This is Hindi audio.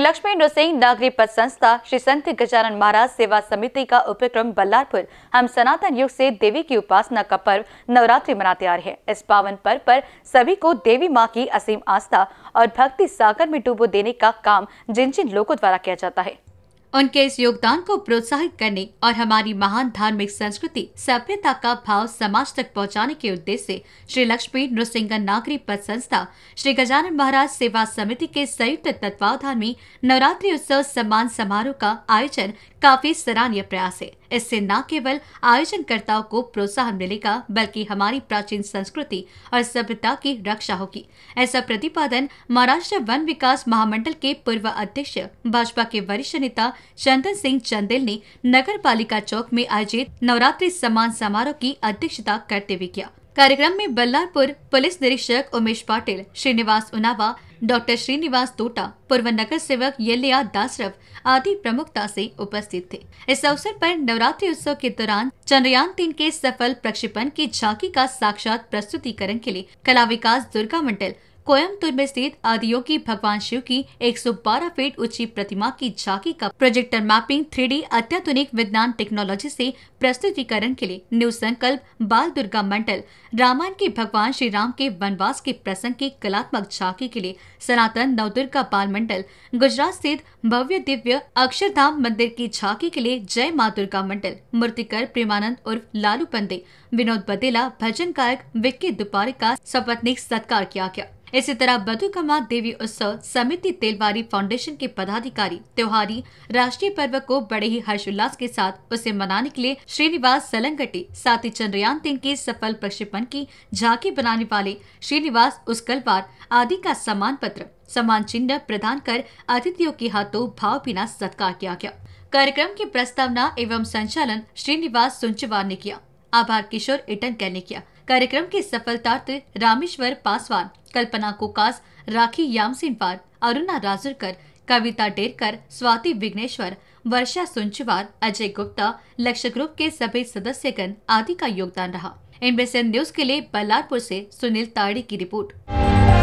श्री लक्ष्मी नृसिंह नागरी पद संस्था श्री संत गजानन महाराज सेवा समिति का उपक्रम बल्लारपुर हम सनातन युग से देवी की उपासना का पर्व नवरात्रि मनाते आ रहे हैं इस पावन पर्व पर सभी को देवी माँ की असीम आस्था और भक्ति सागर में डूबो देने का काम जिन जिन लोगों द्वारा किया जाता है उनके इस योगदान को प्रोत्साहित करने और हमारी महान धार्मिक संस्कृति सभ्यता का भाव समाज तक पहुंचाने के उद्देश्य से श्री लक्ष्मी नृसिंगन नागरी पद संस्था श्री गजानन महाराज सेवा समिति के संयुक्त तत्वावधान में नवरात्रि उत्सव सम्मान समारोह का आयोजन काफी सराहनीय प्रयास है इससे न केवल आयोजनकर्ताओं को प्रोत्साहन मिलेगा बल्कि हमारी प्राचीन संस्कृति और सभ्यता की रक्षा होगी ऐसा प्रतिपादन महाराष्ट्र वन विकास महामंडल के पूर्व अध्यक्ष भाजपा के वरिष्ठ नेता चंदन सिंह चंदेल ने नगर पालिका चौक में आयोजित नवरात्रि सम्मान समारोह की अध्यक्षता करते हुए किया कार्यक्रम में बल्लारपुर पुलिस निरीक्षक उमेश पाटिल श्रीनिवास उनावा डॉक्टर श्रीनिवास तोटा पूर्व नगर सेवक यलिया दासरव आदि प्रमुखता से उपस्थित थे इस अवसर पर नवरात्रि उत्सव के दौरान चंद्रयान तीन के सफल प्रक्षेपण की झांकी का साक्षात प्रस्तुतिकरण के लिए कला विकास दुर्गा मंडल कोयम्बतूर में स्थित आदियोगी भगवान शिव की 112 फीट ऊंची प्रतिमा की झांकी का प्रोजेक्टर मैपिंग थ्री अत्याधुनिक विज्ञान टेक्नोलॉजी से प्रस्तुतिकरण के लिए न्यू संकल्प बाल दुर्गा मंडल रामायण के भगवान श्री राम के वनवास के प्रसंग की कलात्मक झांकी के लिए सनातन नवदुर्गा बाल मंडल गुजरात स्थित भव्य दिव्य अक्षरधाम मंदिर की झांकी के लिए जय माँ दुर्गा मंडल मूर्तिकर प्रेमानंद उर्फ लालू पंडे विनोद बदेला भजन गायक विक्की दुपारी का सपत्निक सत्कार किया गया इसी तरह बधुकमा देवी उत्सव समिति तेलवारी फाउंडेशन के पदाधिकारी त्योहारी राष्ट्रीय पर्व को बड़े ही हर्षोल्लास के साथ उसे मनाने के लिए श्रीनिवास सलंगटी साथ ही चंद्रयान तीन के सफल प्रक्षेपण की झांकी बनाने वाले श्रीनिवास उसकलवार आदि का सम्मान पत्र सम्मान चिन्ह प्रदान कर अतिथियों के हाथों भाव बिना सत्कार किया गया कार्यक्रम की प्रस्तावना एवं संचालन श्रीनिवास सुंचवार ने किया आभार किशोर इटनकर ने किया कार्यक्रम के सफलतार्थ रामेश्वर पासवान कल्पना कोकास राखी यामसिनवार अरुणा राजुरकर कविता डेरकर स्वाति विघ्नेश्वर वर्षा सुंचवार अजय गुप्ता लक्ष्य ग्रुप के सभी सदस्यगण आदि का योगदान रहा इनबेसन न्यूज के लिए बल्लारपुर से सुनील ताड़ी की रिपोर्ट